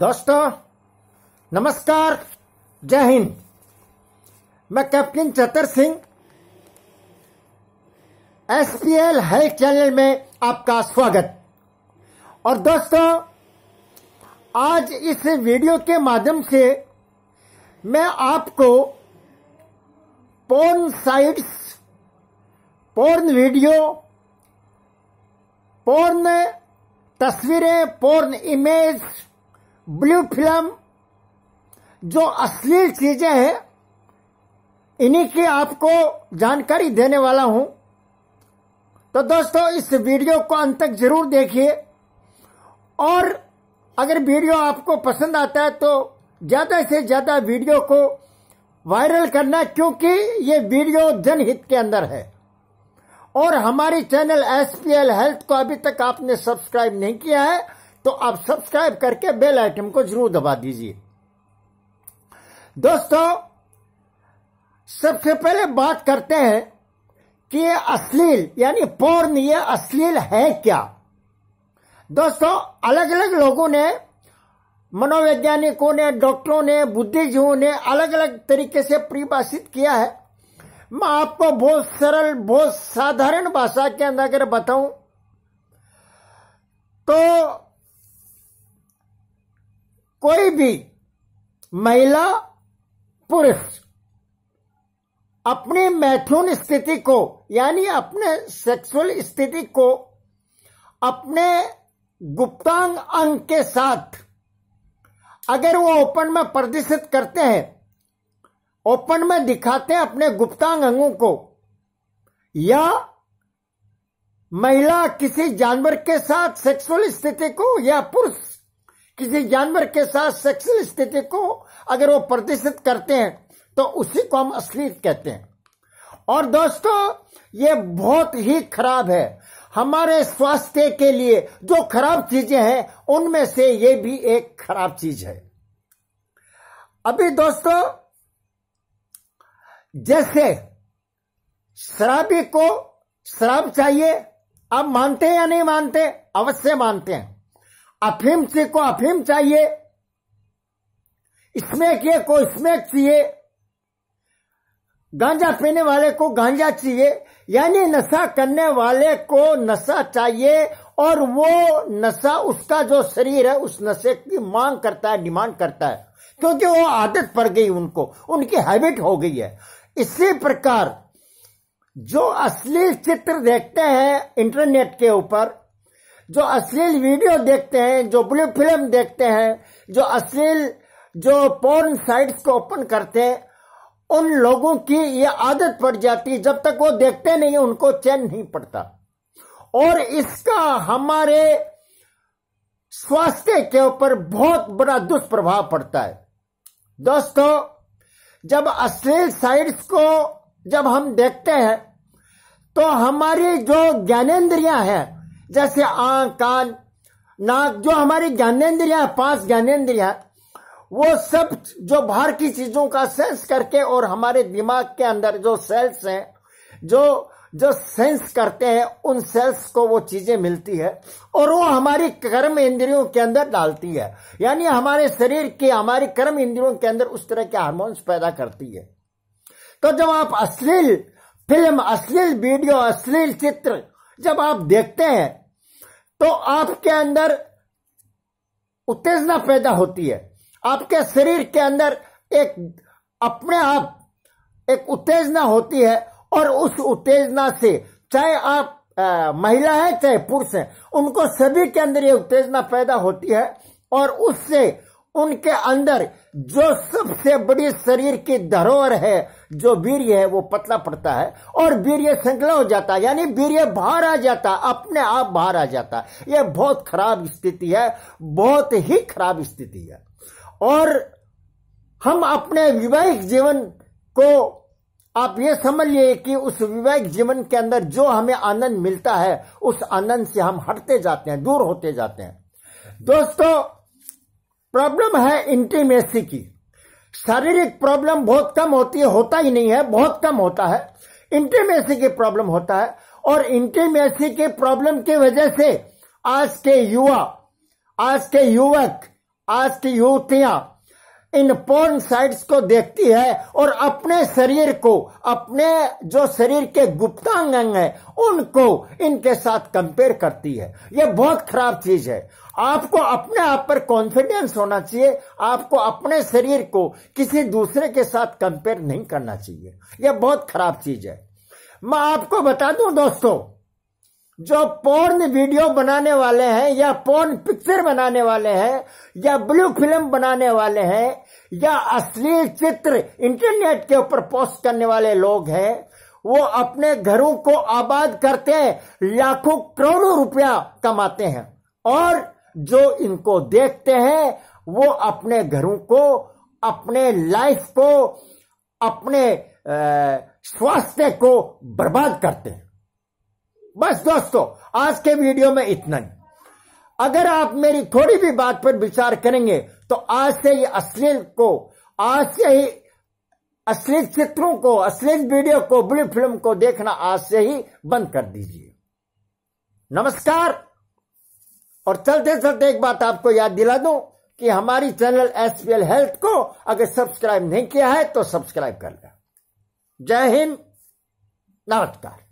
दोस्तों नमस्कार जय हिंद मैं captain Chatar Singh S P L health channel में आपका स्वागत और दोस्तों आज इस वीडियो के माध्यम से मैं आपको porn sites porn video porn तस्वीरें पोर्न इमेज ब्लू फिल्म जो अश्लील चीजें हैं इन्हीं की आपको जानकारी देने वाला हूं तो दोस्तों इस वीडियो को अंत तक जरूर देखिए और अगर वीडियो आपको पसंद आता है तो ज्यादा से ज्यादा वीडियो को वायरल करना क्योंकि ये वीडियो जनहित के अंदर है और हमारी channel S P L health को अभी तक आपने सब्सक्राइब नहीं किया है तो आप सब्सक्राइब करके बेल आइटम को जरूर दबा दीजिए दोस्तों सबसे पहले बात करते हैं कि ये अश्लील यानी पोर्न ये अश्लील है क्या दोस्तों अलग अलग लोगों ने मनोवैज्ञानिकों ने डॉक्टरों ने बुद्धिजीवों ने अलग अलग तरीके से परिभाषित किया है मैं आपको बहुत सरल बहुत साधारण भाषा के अंदर अगर बताऊं तो कोई भी महिला पुरुष अपनी मैथुन स्थिति को यानी अपने सेक्सुअल स्थिति को अपने गुप्तांग अंग के साथ अगर वो ओपन में प्रदर्शित करते हैं ओपन में दिखाते हैं अपने गुप्तांग अंगों को या महिला किसी जानवर के साथ सेक्सुअल स्थिति को या पुरुष किसी जानवर के साथ सेक्सुअल स्थिति को अगर वो प्रदर्शित करते हैं तो उसी को हम अश्लील कहते हैं और दोस्तों ये बहुत ही खराब है हमारे स्वास्थ्य के लिए जो खराब चीजें हैं उनमें से ये भी एक खराब चीज है अभी दोस्तों जैसे शराबी को शराब चाहिए आप मानते हैं या नहीं मानते अवश्य मानते हैं अफीम से को अफीम चाहिए स्मैक ये को स्मैक चाहिए गांजा पीने वाले को गांजा चाहिए यानी नशा करने वाले को नशा चाहिए और वो नशा उसका जो शरीर है उस नशे की मांग करता है डिमांड करता है क्योंकि वो आदत पड़ गई उनको उनकी हैबिट हो गई है इसी प्रकार जो असली चित्र देखते हैं इंटरनेट के ऊपर जो अश्लील वीडियो देखते हैं जो ब्लू फिल्म देखते हैं जो अश्लील जो पोर्न साइट्स को ओपन करते हैं उन लोगों की ये आदत पड़ जाती है जब तक वो देखते नहीं उनको चैन नहीं पड़ता और इसका हमारे स्वास्थ्य के ऊपर बहुत बड़ा दुष्प्रभाव पड़ता है दोस्तों जब अश्लील साइट्स को जब हम देखते हैं तो हमारी जो ज्ञानेन्द्रियां हैं जैसे आंख कान नाक जो हमारी ज्ञानेन्द्रिया पांच ज्ञानेन्द्रिया वो सब जो बाहर की चीजों का सेंस करके और हमारे दिमाग के अंदर जो सेल्स हैं जो जो सेंस करते हैं उन सेल्स को वो चीजें मिलती है और वो हमारी कर्म इंद्रियों के अंदर डालती है यानी हमारे शरीर के हमारी कर्म इंद्रियों के अंदर उस तरह के हार्मोन्स पैदा करती है तो जब आप अश्लील फिल्म अश्लील वीडियो अश्लील चित्र जब आप देखते हैं तो आपके अंदर उत्तेजना पैदा होती है आपके शरीर के अंदर एक अपने आप एक उत्तेजना होती है और उस उत्तेजना से चाहे आप आ, महिला है चाहे पुरुष है उनको सभी के अंदर ये उत्तेजना पैदा होती है और उससे उनके अंदर जो सबसे बड़ी शरीर की धरोहर है जो वीर है वो पतला पड़ता है और वीर संकला हो जाता है यानी वीर बाहर आ जाता अपने आप बाहर आ जाता यह बहुत खराब स्थिति है बहुत ही खराब स्थिति है और हम अपने विवाहिक जीवन को आप ये समझ लिए कि उस विवाहिक जीवन के अंदर जो हमें आनंद मिलता है उस आनंद से हम हटते जाते हैं दूर होते जाते हैं दोस्तों प्रॉब्लम है इंटीमेसी की शारीरिक प्रॉब्लम बहुत कम होती है होता ही नहीं है बहुत कम होता है इंटीमेसी की प्रॉब्लम होता है और इंटीमेसी के प्रॉब्लम की वजह से आज के युवा आज के युवक आज की युवतियां इन पोर्न साइट्स को देखती है और अपने शरीर को अपने जो शरीर के गुप्तांग अंग है उनको इनके साथ कंपेयर करती है यह बहुत खराब चीज है आपको अपने आप पर कॉन्फिडेंस होना चाहिए आपको अपने शरीर को किसी दूसरे के साथ कंपेयर नहीं करना चाहिए यह बहुत खराब चीज है मैं आपको बता दूं दोस्तों जो पोर्न वीडियो बनाने वाले हैं या पोर्न पिक्चर बनाने वाले हैं या ब्लू फिल्म बनाने वाले हैं या अश्लील चित्र इंटरनेट के ऊपर पोस्ट करने वाले लोग हैं वो अपने घरों को आबाद करते हैं लाखों करोड़ों रुपया कमाते हैं और जो इनको देखते हैं वो अपने घरों को अपने लाइफ को अपने स्वास्थ्य को बर्बाद करते हैं बस दोस्तों आज के वीडियो में इतना ही अगर आप मेरी थोड़ी भी बात पर विचार करेंगे तो आज से ही अश्लील को आज से ही अश्लील चित्रों को अश्लील वीडियो को बुरी फिल्म को देखना आज से ही बंद कर दीजिए नमस्कार और चलते चलते एक बात आपको याद दिला दूं कि हमारी channel S P L health को अगर सब्सक्राइब नहीं किया है तो सब्सक्राइब कर लें जय हिंद नमस्कार